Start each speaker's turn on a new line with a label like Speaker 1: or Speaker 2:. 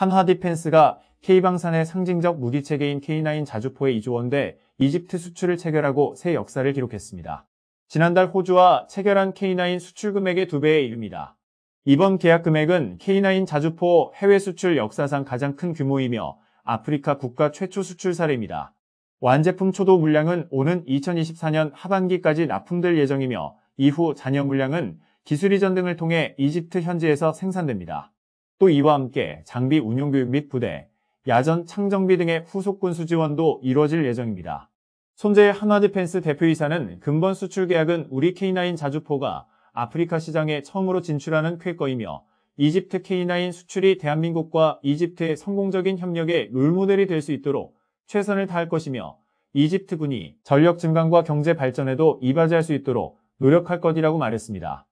Speaker 1: 한화 디펜스가 K방산의 상징적 무기체계인 K9 자주포의 이조 원대 이집트 수출을 체결하고 새 역사를 기록했습니다. 지난달 호주와 체결한 K9 수출 금액의 2배에 이릅니다. 이번 계약 금액은 K9 자주포 해외 수출 역사상 가장 큰 규모이며 아프리카 국가 최초 수출 사례입니다. 완제품 초도 물량은 오는 2024년 하반기까지 납품될 예정이며 이후 잔여 물량은 기술 이전 등을 통해 이집트 현지에서 생산됩니다. 또 이와 함께 장비 운용 교육 및 부대, 야전 창정비 등의 후속군수 지원도 이뤄질 예정입니다. 손재의 한화디펜스 대표이사는 금번 수출 계약은 우리 K9 자주포가 아프리카 시장에 처음으로 진출하는 쾌거이며 이집트 K9 수출이 대한민국과 이집트의 성공적인 협력의 롤모델이 될 수 있도록 최선을 다할 것이며 이집트군이 전력 증강과 경제 발전에도 이바지할 수 있도록 노력할 것이라고
Speaker 2: 말했습니다.